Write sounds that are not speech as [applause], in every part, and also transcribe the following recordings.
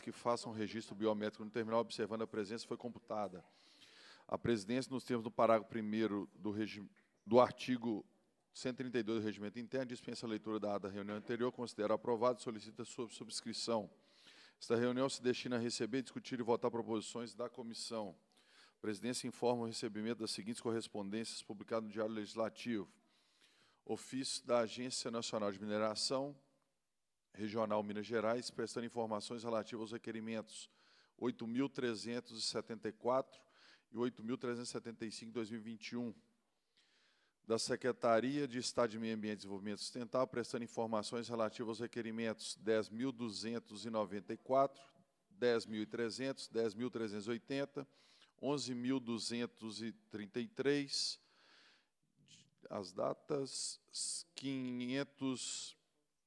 que façam registro biométrico no terminal observando a presença foi computada. A presidência, nos termos do parágrafo 1 do, do artigo 132 do Regimento Interno, dispensa a leitura da ata da reunião anterior, considera aprovado e solicita sua subscrição. Esta reunião se destina a receber, discutir e votar proposições da comissão. A presidência informa o recebimento das seguintes correspondências publicadas no Diário Legislativo. Ofício da Agência Nacional de Mineração, Regional Minas Gerais, prestando informações relativas aos requerimentos 8.374 e 8.375 2021 da Secretaria de Estado de Meio Ambiente e Desenvolvimento Sustentável, prestando informações relativas aos requerimentos 10.294, 10.300, 10.380, 11.233, as datas 500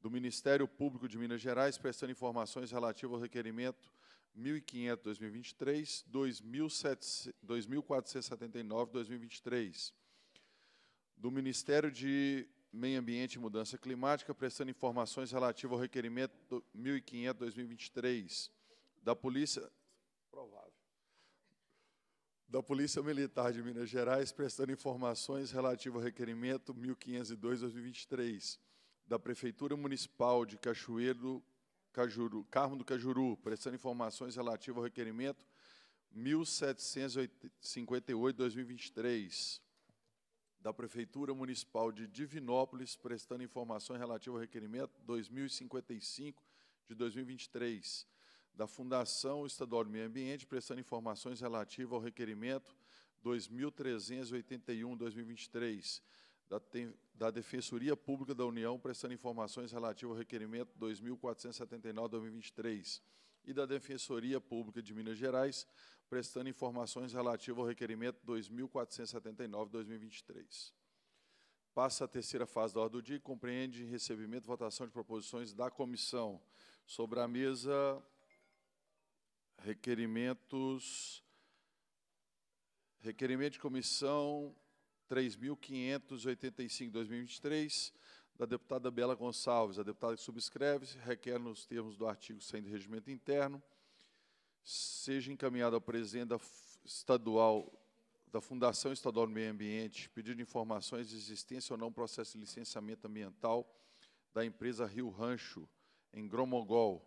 do Ministério Público de Minas Gerais prestando informações relativas ao requerimento 1500-2023, 2479-2023. Do Ministério de Meio Ambiente e Mudança Climática prestando informações relativas ao requerimento 1500-2023. Da Polícia... Provável. Da Polícia Militar de Minas Gerais prestando informações relativas ao requerimento 1502-2023 da Prefeitura Municipal de Cachoeiro, do Cajuru, Carmo do Cajuru, prestando informações relativas ao requerimento 1758-2023. Da Prefeitura Municipal de Divinópolis, prestando informações relativas ao requerimento 2055 de 2023. Da Fundação Estadual do Meio Ambiente, prestando informações relativas ao requerimento 2381-2023 da, da Defensoria Pública da União prestando informações relativas ao requerimento 2479-2023 e da Defensoria Pública de Minas Gerais prestando informações relativas ao requerimento 2479-2023. Passa a terceira fase da ordem do dia compreende recebimento e votação de proposições da comissão. Sobre a mesa, requerimentos... Requerimento de comissão 3.585 2023, da deputada Bela Gonçalves. A deputada que subscreve, requer nos termos do artigo 100 do Regimento Interno, seja encaminhado ao presidente da estadual da Fundação Estadual do Meio Ambiente, pedido de informações de existência ou não processo de licenciamento ambiental da empresa Rio Rancho, em Gromogol.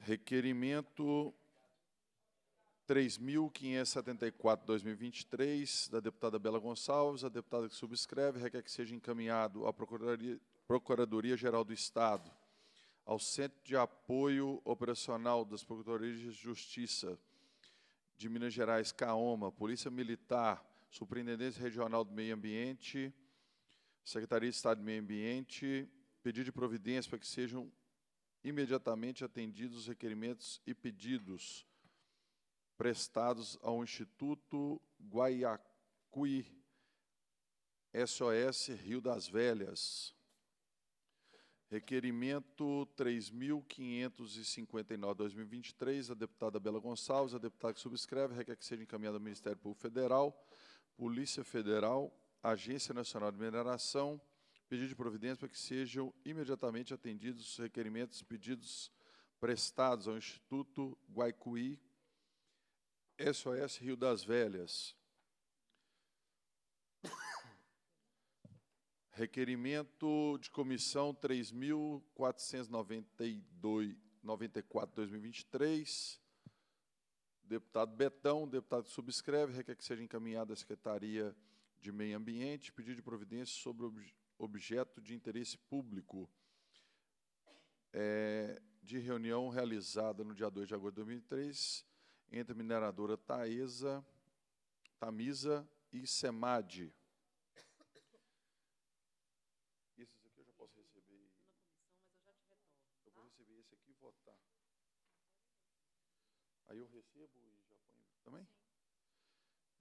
Requerimento 3.574, 2023, da deputada Bela Gonçalves, a deputada que subscreve, requer que seja encaminhado à Procuradoria, Geral do Estado, ao Centro de Apoio Operacional das Procuradorias de Justiça de Minas Gerais, CAOMA, Polícia Militar, Superintendência Regional do Meio Ambiente, Secretaria de Estado do Meio Ambiente, pedir de providência para que sejam imediatamente atendidos os requerimentos e pedidos prestados ao Instituto Guaiacuí, SOS Rio das Velhas. Requerimento 3.559-2023, a deputada Bela Gonçalves, a deputada que subscreve, requer que seja encaminhada ao Ministério Público Federal, Polícia Federal, Agência Nacional de Mineração, pedido de providência para que sejam imediatamente atendidos os requerimentos pedidos prestados ao Instituto Guaicuí SOS Rio das Velhas. Requerimento de comissão 3.494-2023. Deputado Betão, deputado que subscreve, requer que seja encaminhada à Secretaria de Meio Ambiente pedido de providência sobre ob objeto de interesse público. É, de reunião realizada no dia 2 de agosto de 2003, entre a mineradora Taesa, Tamisa e Semad. Esses aqui eu já posso receber. Eu vou receber esse aqui e votar. Aí eu recebo e já ponho também?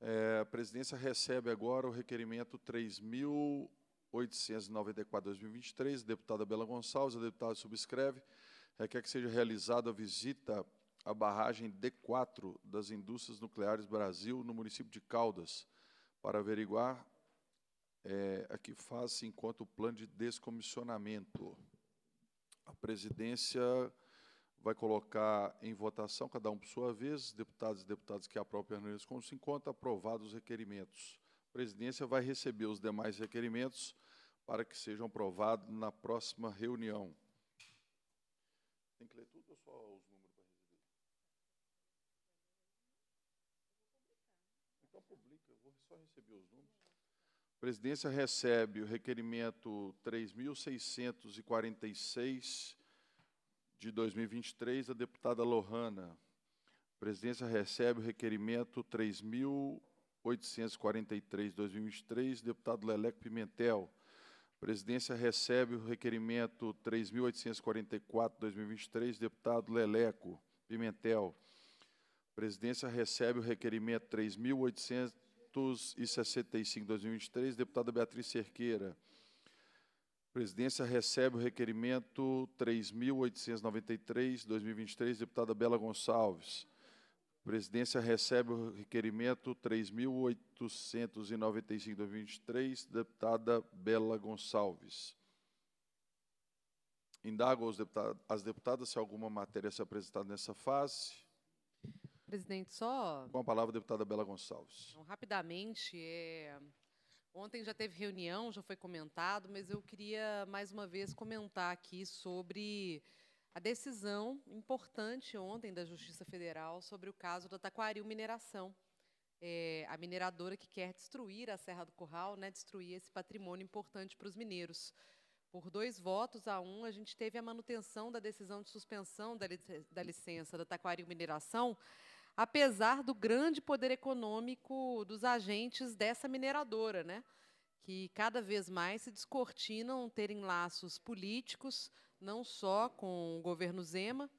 É, a presidência recebe agora o requerimento 3.894-2023, deputada Bela Gonçalves, a deputada subscreve, requer que seja realizada a visita a barragem D4 das Indústrias Nucleares Brasil, no município de Caldas, para averiguar é, a que faz se enquanto o plano de descomissionamento. A presidência vai colocar em votação, cada um por sua vez, deputados e deputadas que aprovem a reunião como se encontra, aprovados os requerimentos. A presidência vai receber os demais requerimentos para que sejam aprovados na próxima reunião. publica, eu só os números. A presidência recebe o requerimento 3646 de 2023 da deputada Lohana. A presidência recebe o requerimento 3843 de 2023, deputado Leleco Pimentel. A presidência recebe o requerimento 3844 de 2023, deputado Leleco Pimentel. A presidência recebe o requerimento 3865 2023, deputada Beatriz Cerqueira. A presidência recebe o requerimento 3893 2023, deputada Bela Gonçalves. A presidência recebe o requerimento 3895 2023, deputada Bela Gonçalves. Indago aos deputados, às deputadas se alguma matéria se é apresentar nessa fase. Presidente, só. Com a palavra, a deputada Bela Gonçalves. Então, rapidamente, é... ontem já teve reunião, já foi comentado, mas eu queria mais uma vez comentar aqui sobre a decisão importante ontem da Justiça Federal sobre o caso da Taquariu Mineração. É, a mineradora que quer destruir a Serra do Curral, né, destruir esse patrimônio importante para os mineiros. Por dois votos a um, a gente teve a manutenção da decisão de suspensão da, licença da Taquariu Mineração, apesar do grande poder econômico dos agentes dessa mineradora, né? que cada vez mais se descortinam terem laços políticos, não só com o governo Zema,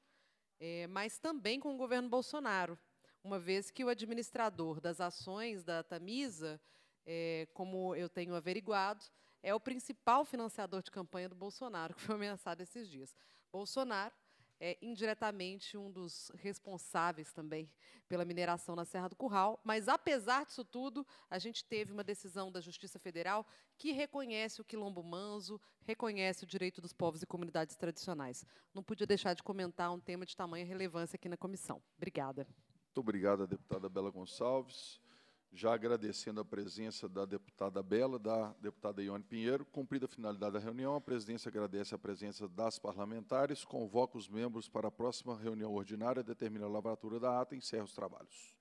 é, mas também com o governo Bolsonaro, uma vez que o administrador das ações da Tamisa, é, como eu tenho averiguado, é o principal financiador de campanha do Bolsonaro, [laughs] que foi ameaçado esses dias. Bolsonaro é, indiretamente um dos responsáveis também pela mineração na Serra do Curral. Mas, apesar disso tudo, a gente teve uma decisão da Justiça Federal que reconhece o quilombo manso, reconhece o direito dos povos e comunidades tradicionais. Não podia deixar de comentar um tema de tamanha relevância aqui na comissão. Obrigada. Muito obrigada, deputada Bela Gonçalves já agradecendo a presença da deputada Bela, da deputada Ione Pinheiro. Cumprida a finalidade da reunião, a presidência agradece a presença das parlamentares, convoca os membros para a próxima reunião ordinária, determina a lavratura da ata e encerra os trabalhos.